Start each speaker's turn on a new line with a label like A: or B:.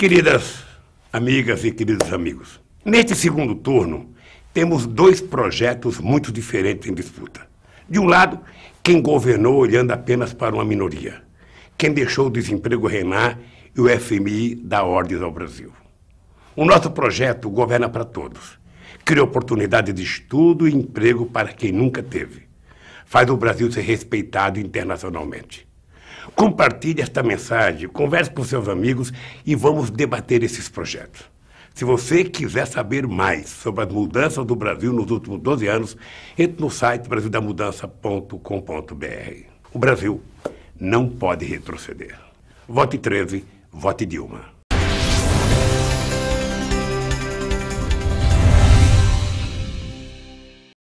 A: Queridas amigas e queridos amigos, neste segundo turno temos dois projetos muito diferentes em disputa. De um lado, quem governou olhando apenas para uma minoria, quem deixou o desemprego reinar e o FMI dar ordens ao Brasil. O nosso projeto governa para todos, cria oportunidade de estudo e emprego para quem nunca teve, faz o Brasil ser respeitado internacionalmente. Compartilhe esta mensagem, converse com seus amigos e vamos debater esses projetos. Se você quiser saber mais sobre as mudanças do Brasil nos últimos 12 anos, entre no site brasildamudança.com.br. O Brasil não pode retroceder. Vote 13, vote Dilma.